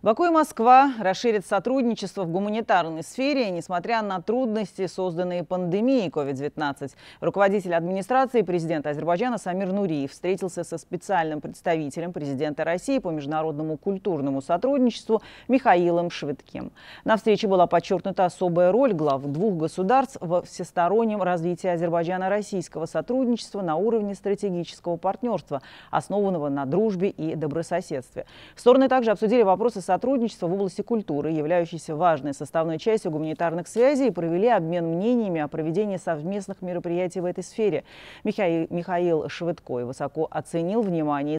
Баку и Москва расширят сотрудничество в гуманитарной сфере, несмотря на трудности, созданные пандемией COVID-19. Руководитель администрации президента Азербайджана Самир Нуриев встретился со специальным представителем президента России по международному культурному сотрудничеству Михаилом Швидким. На встрече была подчеркнута особая роль глав двух государств во всестороннем развитии Азербайджана-российского сотрудничества на уровне стратегического партнерства, основанного на дружбе и добрососедстве. Стороны также обсудили вопросы сотрудничества в области культуры, являющейся важной составной частью гуманитарных связей, и провели обмен мнениями о проведении совместных мероприятий в этой сфере. Михаил, Михаил Швыдко высоко оценил внимание